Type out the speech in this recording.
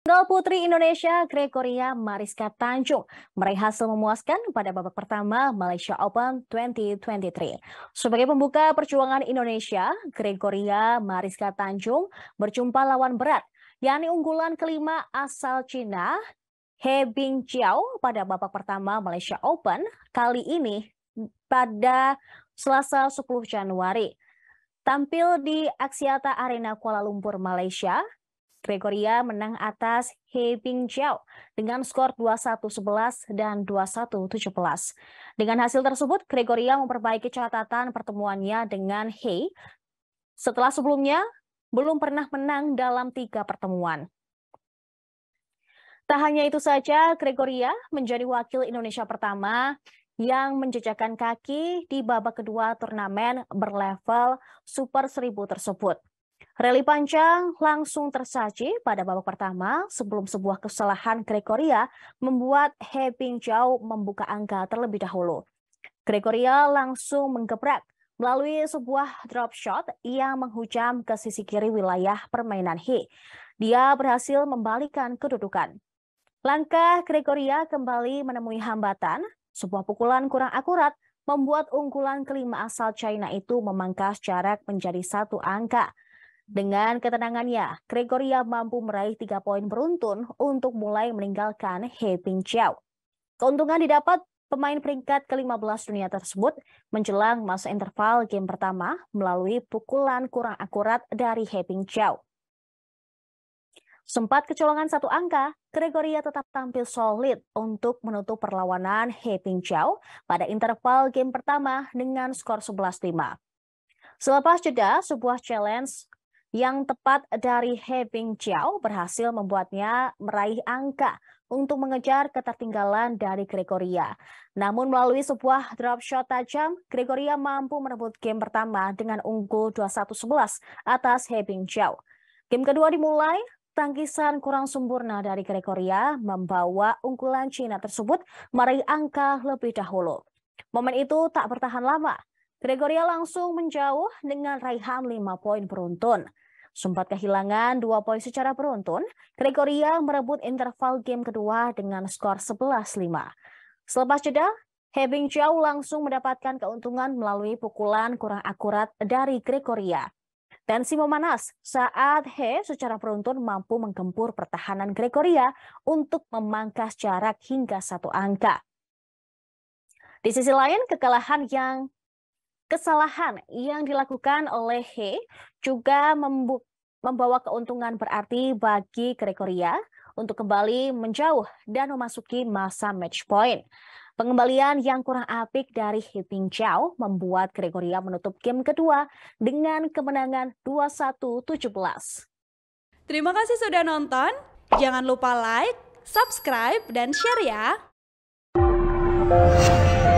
Tunggal putri Indonesia Gregoria Mariska Tanjung meraih hasil memuaskan pada babak pertama Malaysia Open 2023. Sebagai pembuka perjuangan Indonesia, Gregoria Mariska Tanjung berjumpa lawan berat, yakni unggulan kelima asal Cina, He Bing Chiao pada babak pertama Malaysia Open kali ini pada Selasa 10 Januari. Tampil di Axiata Arena Kuala Lumpur, Malaysia, Gregoria menang atas He Bing Jiao dengan skor 21-11 dan 21-17. Dengan hasil tersebut, Gregoria memperbaiki catatan pertemuannya dengan He setelah sebelumnya belum pernah menang dalam tiga pertemuan. Tak hanya itu saja, Gregoria menjadi wakil Indonesia pertama yang menjejakkan kaki di babak kedua turnamen berlevel Super 1000 tersebut. Rally panjang langsung tersaji pada babak pertama sebelum sebuah kesalahan Gregoria membuat Hebing Jauh membuka angka terlebih dahulu. Gregoria langsung menggebrak melalui sebuah drop shot yang menghujam ke sisi kiri wilayah permainan He. Dia berhasil membalikan kedudukan. Langkah Gregoria kembali menemui hambatan, sebuah pukulan kurang akurat membuat unggulan kelima asal China itu memangkas jarak menjadi satu angka dengan ketenangannya, Gregoria mampu meraih tiga poin beruntun untuk mulai meninggalkan He Ping Chiao. Keuntungan didapat pemain peringkat ke-15 dunia tersebut menjelang masa interval game pertama melalui pukulan kurang akurat dari He Ping Chiao. Sempat kecolongan satu angka, Gregoria tetap tampil solid untuk menutup perlawanan He Ping Chiao pada interval game pertama dengan skor 11-5. Selepas jeda, sebuah challenge yang tepat dari Hebing Chiao berhasil membuatnya meraih angka untuk mengejar ketertinggalan dari Gregoria. Namun melalui sebuah drop shot tajam, Gregoria mampu merebut game pertama dengan unggul 21-11 atas Hebing Chiao. Game kedua dimulai, tangkisan kurang sempurna dari Gregoria membawa unggulan Cina tersebut meraih angka lebih dahulu. Momen itu tak bertahan lama, Gregoria langsung menjauh dengan raihan 5 poin beruntun. Sempat kehilangan 2 poin secara beruntun, Gregoria merebut interval game kedua dengan skor 11-5. Selepas jeda, Hebing Chow langsung mendapatkan keuntungan melalui pukulan kurang akurat dari Gregoria. Tensi memanas saat He secara beruntun mampu menggempur pertahanan Gregoria untuk memangkas jarak hingga satu angka. Di sisi lain, kekalahan yang Kesalahan yang dilakukan oleh He juga membawa keuntungan berarti bagi Gregoria untuk kembali menjauh dan memasuki masa match point. Pengembalian yang kurang apik dari Hiping Chow membuat Gregoria menutup game kedua dengan kemenangan 21-17. Terima kasih sudah nonton. Jangan lupa like, subscribe, dan share ya.